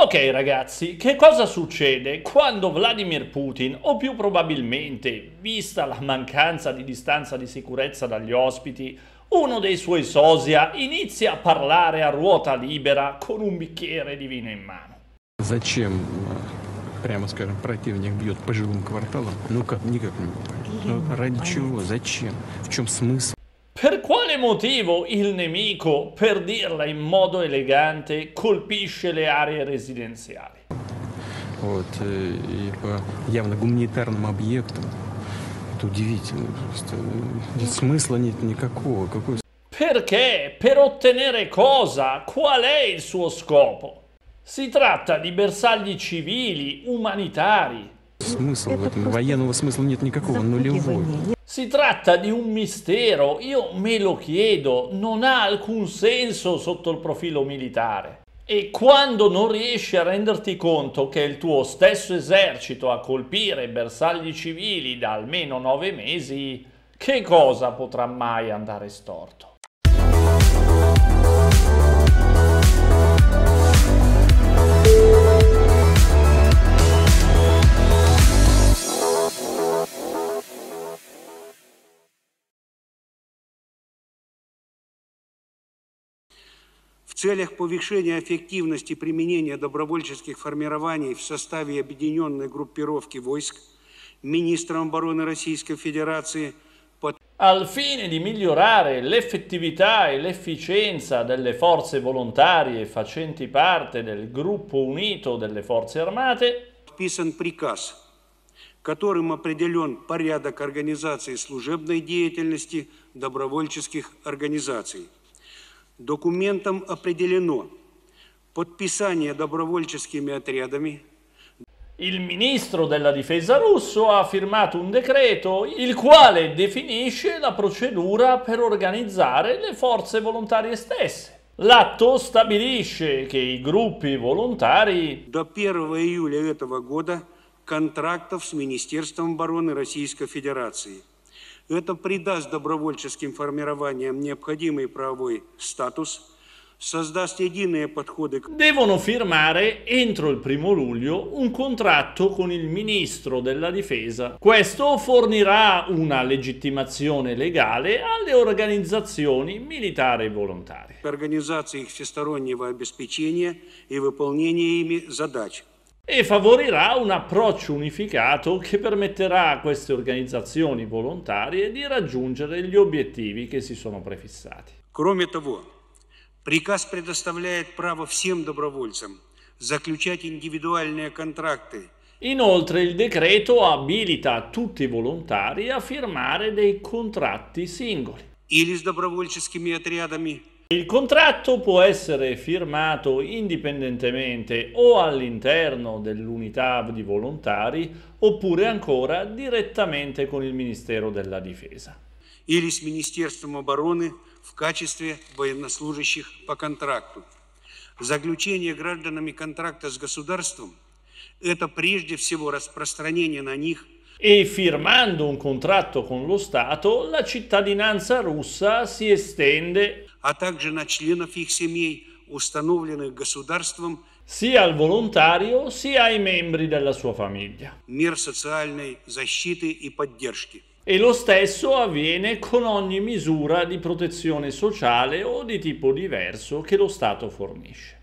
Ok ragazzi, che cosa succede quando Vladimir Putin, o più probabilmente, vista la mancanza di distanza di sicurezza dagli ospiti, uno dei suoi sosia inizia a parlare a ruota libera con un bicchiere di vino in mano? Зачем, прямо скажем, противник бьет по жилым кварталам? Ну как, никак не понимаю. Ради чего? Зачем? В чем смысл? Per quale motivo il nemico, per dirla in modo elegante, colpisce le aree residenziali? Вот, э, и по явно гуманитарным объектам. Это удивительно просто. Смысла нет никакого. Какой... Perché? Per ottenere cosa? Qual è il suo scopo? Si tratta di bersagli civili, umanitari. Смысл в этом? Военного смысла нет никакого, нулевой. Si tratta di un mistero, io me lo chiedo, non ha alcun senso sotto il profilo militare. E quando non riesci a renderti conto che è il tuo stesso esercito a colpire bersagli civili da almeno nove mesi, che cosa potrà mai andare storto? целях повышения эффективности применения добровольческих формирований в составе объединенной группировки войск министром обороны Российской Федерации al fine di migliorare l'effettività e l'efficienza delle forze volontarie facenti parte del gruppo unito delle forze armate, подписан приказ, которым определен порядок организации служебной деятельности добровольческих организаций – Документом определено подписание добровольческими отрядами il ministro della difesa russo ha firmato un decreto il quale definisce la procedura per organizzare le forze volontarie stesse. L'atto stabilisce che i gruppi volontari до 1 июля этого года контрактов с Министерством обороны Российской Федерации – Это придаст добровольческим формированиям необходимый правовой статус – Devono firmare entro il primo luglio un contratto con il ministro della difesa. Questo fornirà una legittimazione legale alle organizzazioni militari e volontarie. Organizzazioni всестороннего обеспечения и выполнения ими задач e favorirà un approccio unificato che permetterà a queste organizzazioni volontarie di raggiungere gli obiettivi che si sono prefissati. Кроме того, приказ предоставляет право всем добровольцам заключать индивидуальные контракты Inoltre il decreto abilita tutti i volontari a firmare dei contratti singoli. Или с добровольческими отрядами il contratto può essere firmato indipendentemente o all'interno dell'unità di volontari oppure ancora direttamente con il Ministero della Difesa. Или с Министерством обороны в качестве военнослужащих по контракту. Заключение гражданами контракта с государством – это прежде всего распространение на них – e firmando un contratto con lo Stato la cittadinanza russa si estende а также на членов их семей, установленных государством, sia al volontario sia ai membri della sua famiglia. Мер социальной защиты и поддержки. E lo stesso avviene con ogni misura di protezione sociale o di tipo diverso che lo Stato fornisce.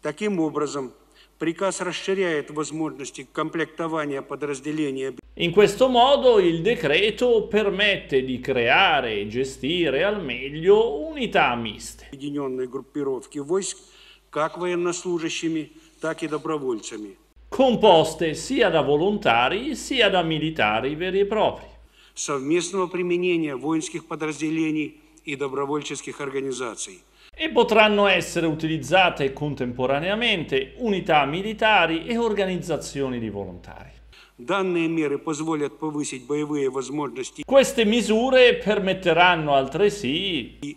Таким образом, Приказ расширяет возможности комплектования подразделения. In questo modo il decreto permette di creare e gestire al meglio unità miste. объединенные группировки войск как военнослужащими, так и добровольцами. Composte sia da volontari sia da militari veri e propri. Совместного применения воинских подразделений и добровольческих организаций. e potranno essere utilizzate contemporaneamente unità militari e organizzazioni di volontari. Queste misure permetteranno altresì e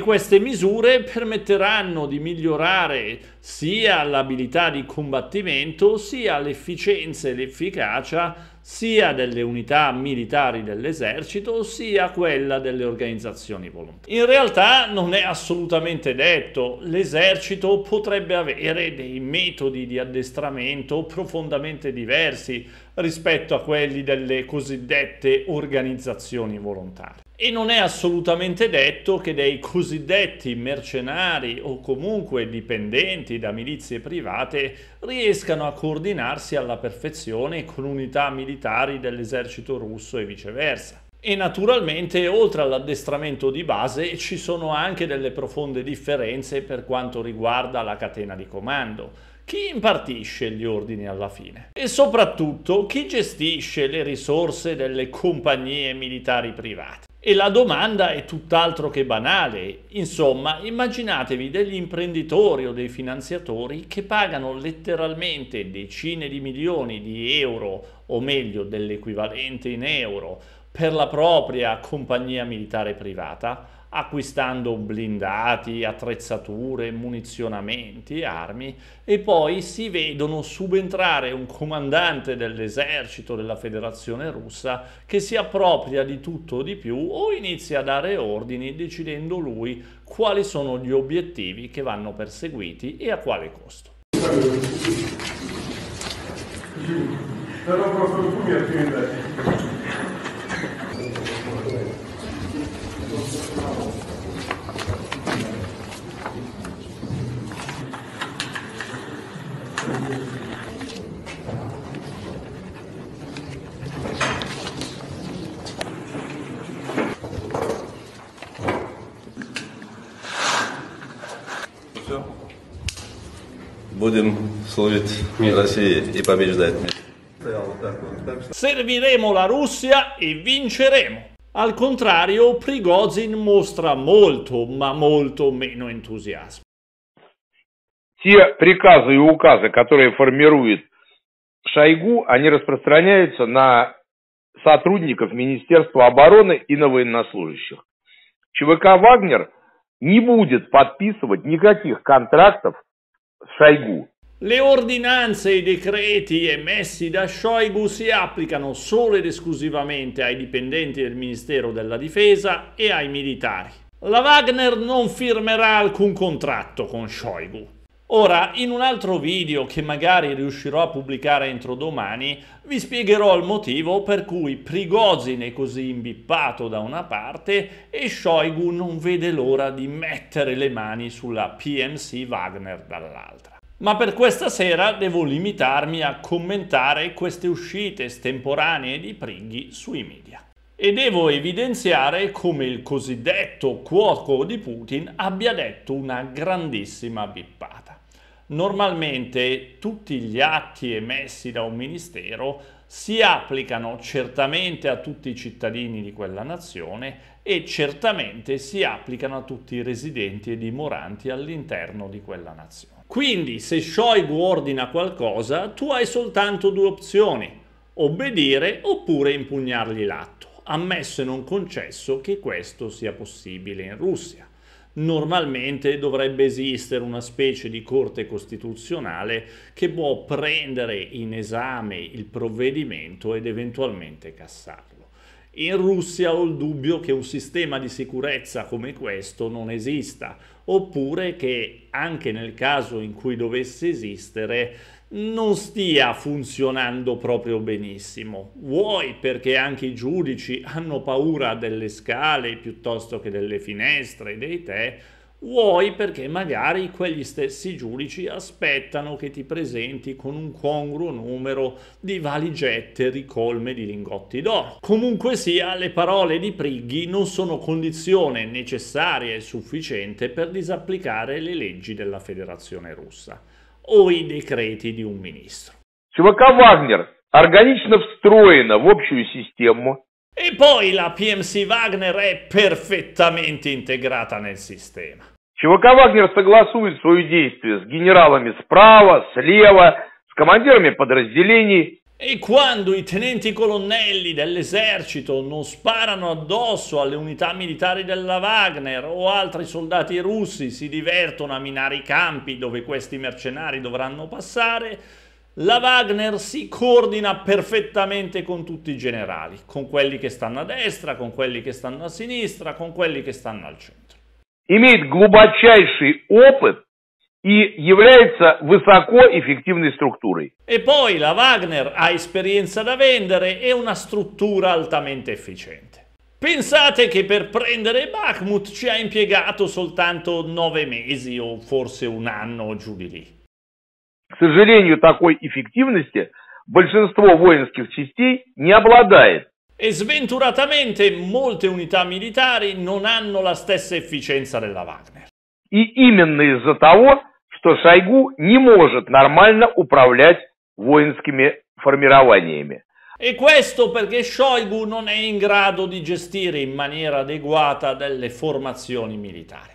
queste misure permetteranno di migliorare sia l'abilità di combattimento sia l'efficienza e l'efficacia sia delle unità militari dell'esercito sia quella delle organizzazioni volontarie. In realtà non è assolutamente detto, l'esercito potrebbe avere dei metodi di addestramento profondamente diversi rispetto a quelli delle cosiddette organizzazioni volontarie. E non è assolutamente detto che dei cosiddetti mercenari o comunque dipendenti da milizie private riescano a coordinarsi alla perfezione con unità militari dell'esercito russo e viceversa. E naturalmente oltre all'addestramento di base ci sono anche delle profonde differenze per quanto riguarda la catena di comando. Chi impartisce gli ordini alla fine? E soprattutto chi gestisce le risorse delle compagnie militari private? E la domanda è tutt'altro che banale. Insomma, immaginatevi degli imprenditori o dei finanziatori che pagano letteralmente decine di milioni di euro, o meglio dell'equivalente in euro, per la propria compagnia militare privata acquistando blindati, attrezzature, munizionamenti, armi e poi si vedono subentrare un comandante dell'esercito della federazione russa che si appropria di tutto o di più o inizia a dare ordini decidendo lui quali sono gli obiettivi che vanno perseguiti e a quale costo. Però будем служить мир. России и побеждать. Serviremo la Russia e vinceremo. Al contrario, Prigozhin mostra molto, ma molto meno entusiasmo. Те приказы и указы, которые формирует Шойгу, они распространяются на сотрудников Министерства обороны и на военнослужащих. ЧВК «Вагнер» не будет подписывать никаких контрактов Shoigu. Le ordinanze e i decreti emessi da Shoigu si applicano solo ed esclusivamente ai dipendenti del Ministero della Difesa e ai militari. La Wagner non firmerà alcun contratto con Shoigu. Ora, in un altro video che magari riuscirò a pubblicare entro domani, vi spiegherò il motivo per cui Prigozhin è così imbippato da una parte e Shoigu non vede l'ora di mettere le mani sulla PMC Wagner dall'altra. Ma per questa sera devo limitarmi a commentare queste uscite estemporanee di Prighi sui media e devo evidenziare come il cosiddetto cuoco di Putin abbia detto una grandissima bippata. Normalmente tutti gli atti emessi da un ministero si applicano certamente a tutti i cittadini di quella nazione e certamente si applicano a tutti i residenti e dimoranti all'interno di quella nazione. Quindi se Shoigu ordina qualcosa tu hai soltanto due opzioni, obbedire oppure impugnargli l'atto, ammesso e non concesso che questo sia possibile in Russia normalmente dovrebbe esistere una specie di corte costituzionale che può prendere in esame il provvedimento ed eventualmente cassarlo. In Russia ho il dubbio che un sistema di sicurezza come questo non esista, oppure che anche nel caso in cui dovesse esistere non stia funzionando proprio benissimo. Vuoi perché anche i giudici hanno paura delle scale piuttosto che delle finestre, dei tè, vuoi perché magari quegli stessi giudici aspettano che ti presenti con un congruo numero di valigette ricolme di lingotti d'oro. Comunque sia, le parole di Prighi non sono condizione necessaria e sufficiente per disapplicare le leggi della Federazione Russa. o i decreti di un ministro. «Вагнер» органично встроена в общую систему. И poi la PMC Wagner è perfettamente integrata nel sistema. ЧВК «Вагнер» согласует свои действия с генералами справа, слева, с командирами подразделений, E quando i tenenti colonnelli dell'esercito non sparano addosso alle unità militari della Wagner o altri soldati russi si divertono a minare i campi dove questi mercenari dovranno passare, la Wagner si coordina perfettamente con tutti i generali, con quelli che stanno a destra, con quelli che stanno a sinistra, con quelli che stanno al centro. Имеет глубочайший опыт e является высокоэффективной структурой. E poi la Wagner ha esperienza da vendere e una struttura altamente efficiente. Pensate che per prendere Bakhmut ci ha impiegato soltanto nove mesi o forse un anno giù di lì. К сожалению, такой эффективности большинство воинских частей не обладает. E sventuratamente molte unità militari non hanno la stessa efficienza della Wagner. И именно из-за того, что Шойгу не может нормально управлять воинскими формированиями. E questo perché Shoigu non è in grado di gestire in maniera adeguata delle formazioni militari.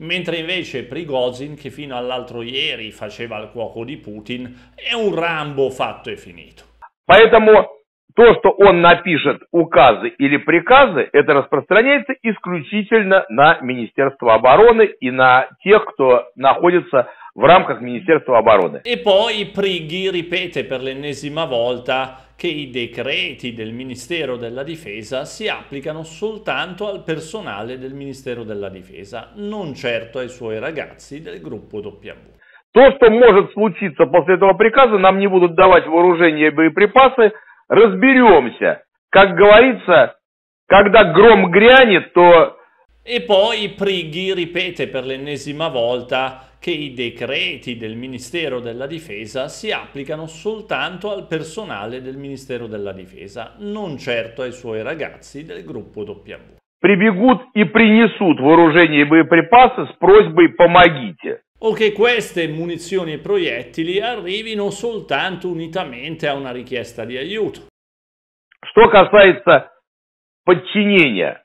Mentre invece Prigozhin, che fino all'altro ieri faceva il cuoco di Putin, è un Rambo fatto e finito. Поэтому То, что он напишет указы или приказы, это распространяется исключительно на Министерство обороны и на тех, кто находится в рамках Министерства обороны. И e poi Приги ripete per l'ennesima volta che i decreti del Ministero della Difesa si applicano soltanto al personale del Ministero della Difesa, non certo ai suoi ragazzi del gruppo W. То, что может случиться после этого приказа, нам не будут давать вооружение и боеприпасы – Разберемся. Как говорится, когда гром грянет, то... E poi Prighi ripete per l'ennesima volta che i decreti del Ministero della Difesa si applicano soltanto al personale del Ministero della Difesa, non certo ai suoi ragazzi del gruppo W. Прибегут и принесут вооружение и боеприпасы с просьбой «помогите». o che queste munizioni e proiettili arrivino soltanto unitamente a una richiesta di aiuto. Что касается подчинения.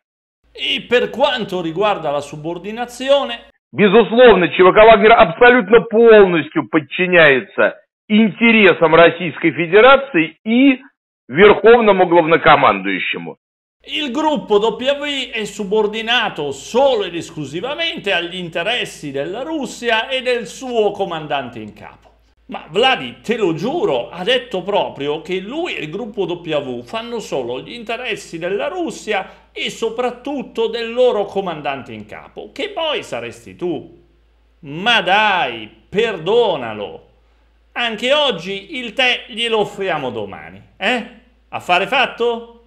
И, e per quanto riguarda la subordinazione, безусловно, ЧВК Вагнер абсолютно полностью подчиняется интересам Российской Федерации и верховному главнокомандующему. Il gruppo W è subordinato solo ed esclusivamente agli interessi della Russia e del suo comandante in capo. Ma Vladi, te lo giuro, ha detto proprio che lui e il gruppo W fanno solo gli interessi della Russia e soprattutto del loro comandante in capo, che poi saresti tu. Ma dai, perdonalo. Anche oggi il tè glielo offriamo domani, eh? Affare fatto?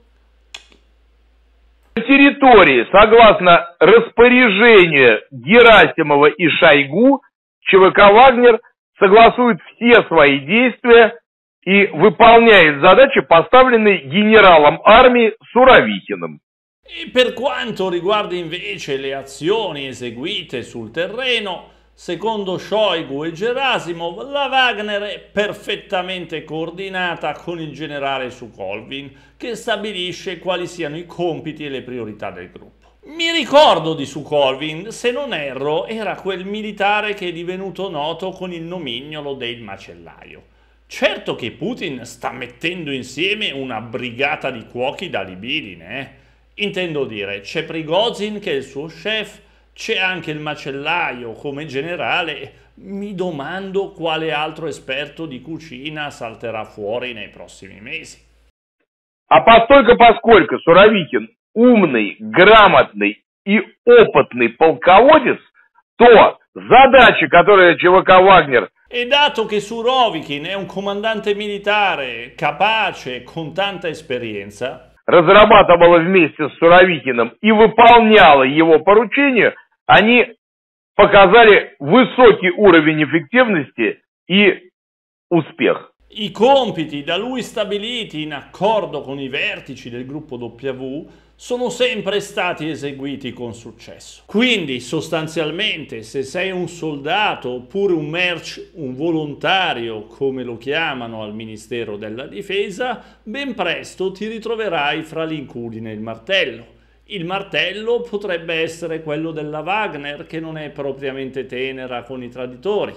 На территории, согласно распоряжению Герасимова и Шойгу, ЧВК «Вагнер» согласует все свои действия и выполняет задачи, поставленные генералом армии Суровикиным. E per quanto riguarda invece le azioni eseguite sul terreno, Secondo Shoigu e Gerasimov, la Wagner è perfettamente coordinata con il generale Sukolvin, che stabilisce quali siano i compiti e le priorità del gruppo. Mi ricordo di Sukolvin, se non erro, era quel militare che è divenuto noto con il nomignolo del macellaio. Certo che Putin sta mettendo insieme una brigata di cuochi da libidine, eh? Intendo dire, c'è Prigozhin che è il suo chef, c'è anche il macellaio come generale, mi domando quale altro esperto di cucina salterà fuori nei prossimi mesi. А постолько поскольку Суровикин умный, грамотный и опытный полководец, то задачи, которые ЧВК Вагнер E dato che Суровикин è un comandante militare capace, con tanta esperienza, разрабатывала вместе с Суровикиным и выполняла его поручения – они показали высокий уровень эффективности и успех. I compiti da lui stabiliti in accordo con i vertici del gruppo W sono sempre stati eseguiti con successo. Quindi sostanzialmente se sei un soldato oppure un merch, un volontario come lo chiamano al Ministero della Difesa, ben presto ti ritroverai fra l'incudine e il martello. Il martello potrebbe essere quello della Wagner, che non è propriamente tenera con i traditori.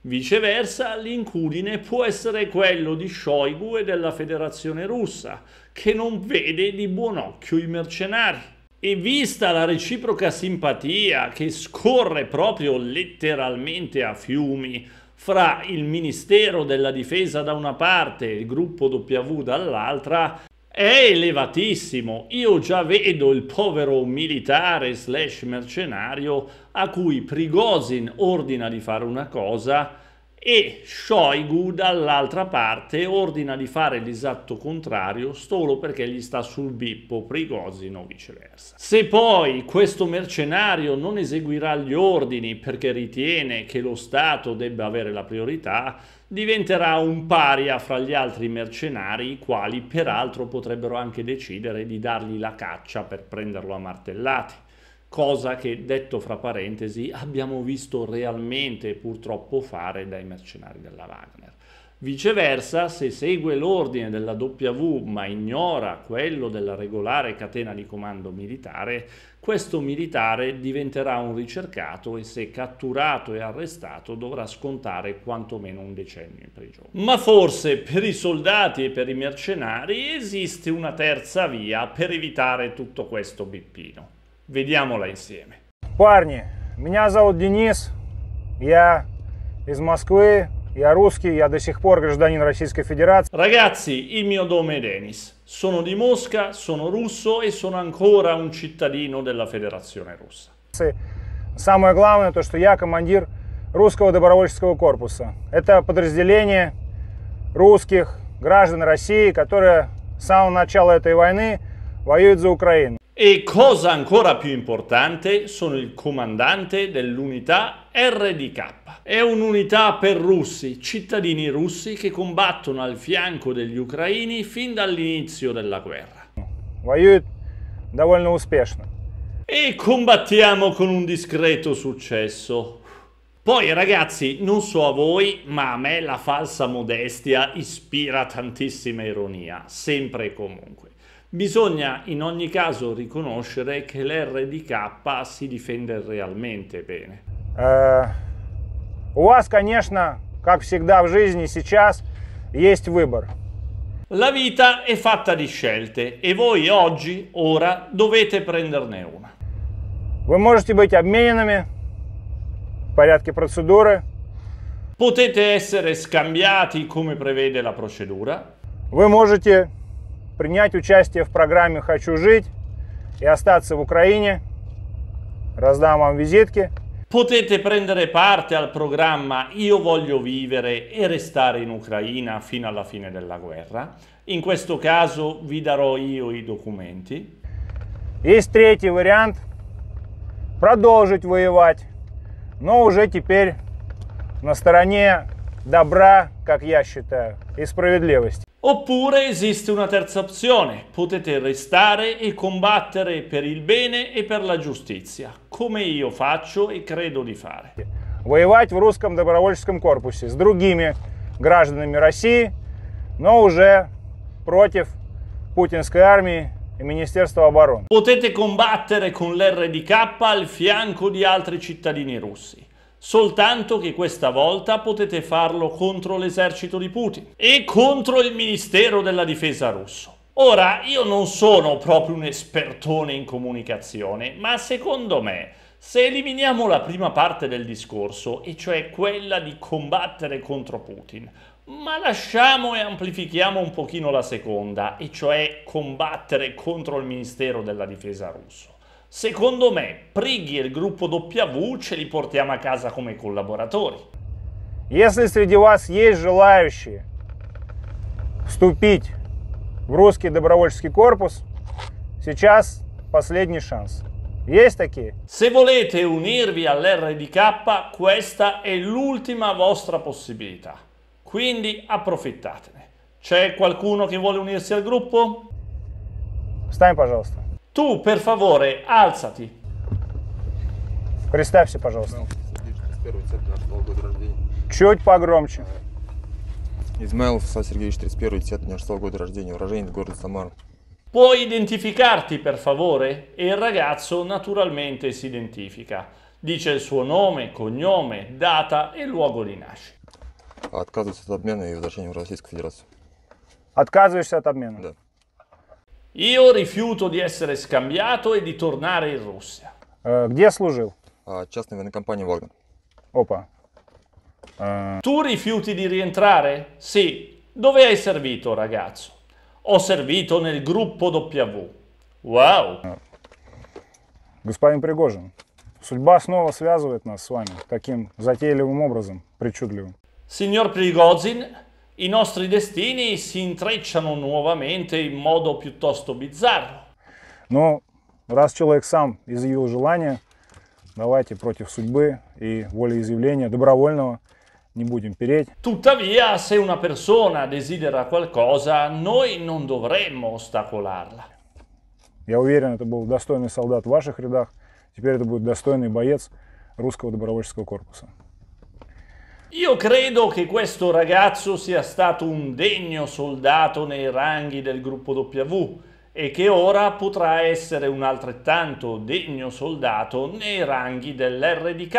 Viceversa, l'incudine può essere quello di Shoigu e della Federazione Russa, che non vede di buon occhio i mercenari. E vista la reciproca simpatia che scorre proprio letteralmente a fiumi fra il Ministero della Difesa da una parte e il gruppo W dall'altra, è elevatissimo. Io già vedo il povero militare slash mercenario a cui Prigozhin ordina di fare una cosa e Shoigu dall'altra parte ordina di fare l'esatto contrario solo perché gli sta sul bippo Prigozhin o viceversa. Se poi questo mercenario non eseguirà gli ordini perché ritiene che lo Stato debba avere la priorità, diventerà un paria fra gli altri mercenari, i quali peraltro potrebbero anche decidere di dargli la caccia per prenderlo a martellate, cosa che, detto fra parentesi, abbiamo visto realmente purtroppo fare dai mercenari della Wagner. Viceversa, se segue l'ordine della W ma ignora quello della regolare catena di comando militare, questo militare diventerà un ricercato e se catturato e arrestato dovrà scontare quantomeno un decennio in prigione. Ma forse per i soldati e per i mercenari esiste una terza via per evitare tutto questo bippino. Vediamola insieme. Парни, меня зовут Денис, я из Москвы, Я русский, я до сих пор гражданин Российской Федерации. Ragazzi, il mio nome è Denis. Sono di Mosca, sono russo e sono ancora un cittadino della Federazione Russa. Самое главное то, что я командир русского добровольческого корпуса. Это подразделение русских граждан России, которые с самого начала этой войны воюют за Украину. E cosa ancora più importante, sono il comandante dell'unità RDK. È un'unità per russi, cittadini russi che combattono al fianco degli ucraini fin dall'inizio della guerra. E combattiamo con un discreto successo. Poi ragazzi, non so a voi, ma a me la falsa modestia ispira tantissima ironia, sempre e comunque. Bisogna in ogni caso riconoscere che l'RDK si difende realmente bene. Eh, у вас, конечно, как всегда в жизни сейчас, есть выбор. La vita è fatta di scelte e voi oggi, ora, dovete prenderne una. Вы можете быть обмененными в порядке процедуры. Potete essere scambiati come prevede la procedura. Вы можете принять участие в программе «Хочу жить» и остаться в Украине. Раздам вам визитки. Potete prendere parte al programma Io voglio vivere e restare in Ucraina fino alla fine della guerra. In questo caso vi darò io i documenti. Есть третий вариант – продолжить воевать, но уже теперь на стороне добра, как я считаю, и справедливости. Oppure esiste una terza opzione, potete restare e combattere per il bene e per la giustizia, come io faccio e credo di fare. Воевать в русском добровольческом корпусе с другими гражданами России, но уже против путинской армии e Ministero Обороны. Potete combattere con l'RDK al fianco di altri cittadini russi soltanto che questa volta potete farlo contro l'esercito di Putin e contro il Ministero della Difesa russo. Ora, io non sono proprio un espertone in comunicazione, ma secondo me, se eliminiamo la prima parte del discorso, e cioè quella di combattere contro Putin, ma lasciamo e amplifichiamo un pochino la seconda, e cioè combattere contro il Ministero della Difesa russo. Secondo me, Prighi e il gruppo W ce li portiamo a casa come collaboratori. Если среди вас есть желающие вступить в русский добровольческий корпус, сейчас последний шанс. Есть такие? Se volete unirvi all'RDK, questa è l'ultima vostra possibilità. Quindi approfittatene. C'è qualcuno che vuole unirsi al gruppo? Stai, пожалуйста. Tu per favore alzati. Представься, пожалуйста. Чуть погромче. Измайлов Са Сергеевич, 31 10 года рождения, уроженец города Самара. Puoi identificarti per favore? E il ragazzo naturalmente si identifica. Dice il suo nome, cognome, data e luogo di nascita. Отказываюсь от обмена и возвращения в Российскую Федерацию. Отказываешься от обмена? Да. Io rifiuto di essere scambiato e di tornare in Russia. Где служил? Частная военкомпания «Вагнер». Опа. Tu rifiuti di rientrare? Sì. Dove hai servito, ragazzo? Ho servito nel gruppo W. Wow. Господин Пригожин, судьба снова связывает нас с вами таким затейливым образом, причудливым. Signor Prigozhin, i nostri destini si intrecciano nuovamente in modo piuttosto bizzarro. Но раз человек сам изъявил желание, давайте против судьбы и волеизъявления добровольного не будем переть. Tuttavia, se una persona desidera qualcosa, noi non dovremmo ostacolarla. Я уверен, это был достойный солдат в ваших рядах, теперь это будет достойный боец русского добровольческого корпуса. Io credo che questo ragazzo sia stato un degno soldato nei ranghi del gruppo W e che ora potrà essere un altrettanto degno soldato nei ranghi dell'RDK.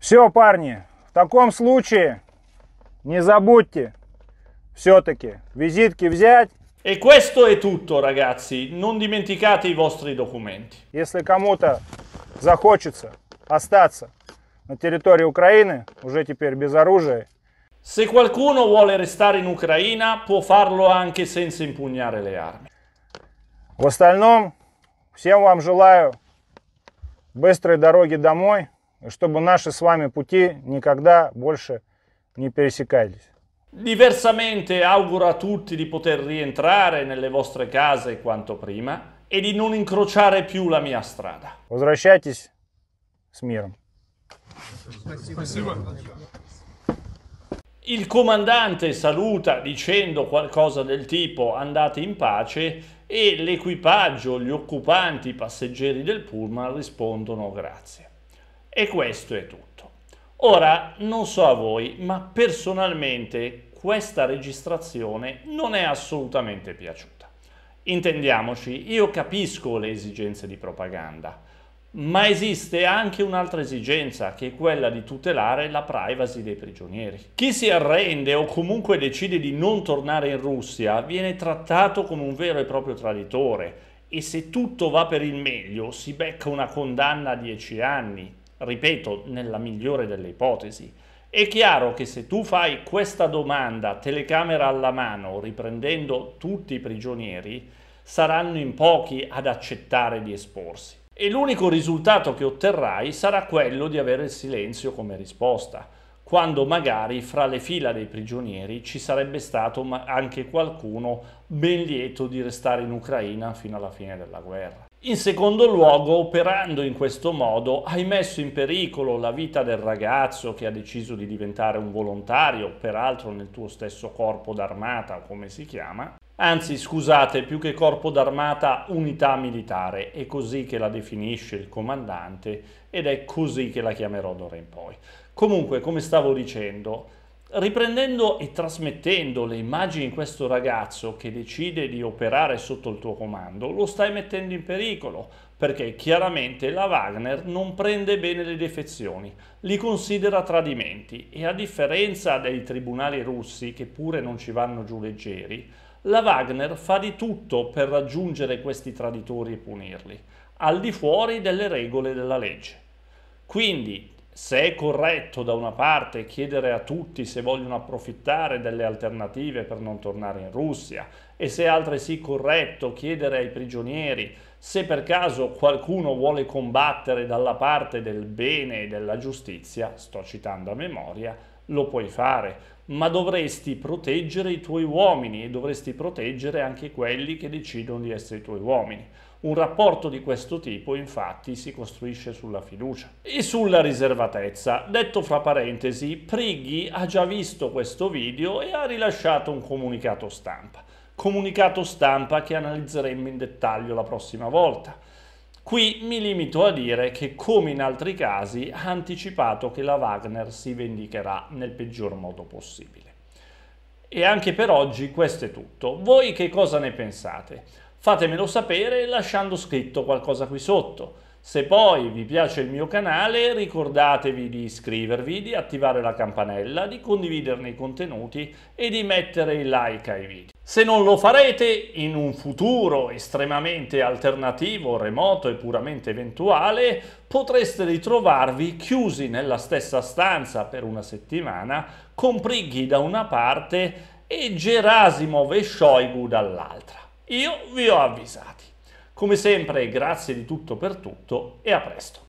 Все, парни, в таком случае не забудьте все-таки визитки взять. E questo è tutto ragazzi, non dimenticate i vostri documenti. Если кому-то захочется остаться на территории Украины, уже теперь без оружия. Se qualcuno vuole restare in Ucraina, può farlo anche senza impugnare le armi. В остальном, всем вам желаю быстрой дороги домой, и чтобы наши с вами пути никогда больше не пересекались. Diversamente auguro a tutti di poter rientrare nelle vostre case quanto prima e di non incrociare più la mia strada. Возвращайтесь с миром. Il comandante saluta dicendo qualcosa del tipo andate in pace e l'equipaggio, gli occupanti, i passeggeri del pullman rispondono grazie. E questo è tutto. Ora, non so a voi, ma personalmente questa registrazione non è assolutamente piaciuta. Intendiamoci, io capisco le esigenze di propaganda, ma esiste anche un'altra esigenza, che è quella di tutelare la privacy dei prigionieri. Chi si arrende o comunque decide di non tornare in Russia viene trattato come un vero e proprio traditore e se tutto va per il meglio si becca una condanna a 10 anni, ripeto, nella migliore delle ipotesi. È chiaro che se tu fai questa domanda telecamera alla mano, riprendendo tutti i prigionieri, saranno in pochi ad accettare di esporsi e l'unico risultato che otterrai sarà quello di avere il silenzio come risposta, quando magari fra le fila dei prigionieri ci sarebbe stato anche qualcuno ben lieto di restare in Ucraina fino alla fine della guerra. In secondo luogo, operando in questo modo, hai messo in pericolo la vita del ragazzo che ha deciso di diventare un volontario, peraltro nel tuo stesso corpo d'armata, come si chiama, anzi scusate, più che corpo d'armata, unità militare, è così che la definisce il comandante ed è così che la chiamerò d'ora in poi. Comunque, come stavo dicendo, riprendendo e trasmettendo le immagini di questo ragazzo che decide di operare sotto il tuo comando, lo stai mettendo in pericolo, perché chiaramente la Wagner non prende bene le defezioni, li considera tradimenti e a differenza dei tribunali russi, che pure non ci vanno giù leggeri, la Wagner fa di tutto per raggiungere questi traditori e punirli, al di fuori delle regole della legge. Quindi, se è corretto da una parte chiedere a tutti se vogliono approfittare delle alternative per non tornare in Russia e se è altresì corretto chiedere ai prigionieri se per caso qualcuno vuole combattere dalla parte del bene e della giustizia, sto citando a memoria, lo puoi fare, ma dovresti proteggere i tuoi uomini e dovresti proteggere anche quelli che decidono di essere i tuoi uomini. Un rapporto di questo tipo infatti si costruisce sulla fiducia e sulla riservatezza. Detto fra parentesi, Prighi ha già visto questo video e ha rilasciato un comunicato stampa. Comunicato stampa che analizzeremo in dettaglio la prossima volta. Qui mi limito a dire che, come in altri casi, ha anticipato che la Wagner si vendicherà nel peggior modo possibile. E anche per oggi questo è tutto. Voi che cosa ne pensate? Fatemelo sapere lasciando scritto qualcosa qui sotto. Se poi vi piace il mio canale ricordatevi di iscrivervi, di attivare la campanella, di condividerne i contenuti e di mettere il like ai video. Se non lo farete, in un futuro estremamente alternativo, remoto e puramente eventuale, potreste ritrovarvi chiusi nella stessa stanza per una settimana, con Prighi da una parte e Gerasimov e Shoigu dall'altra. Io vi ho avvisati. Come sempre, grazie di tutto per tutto e a presto.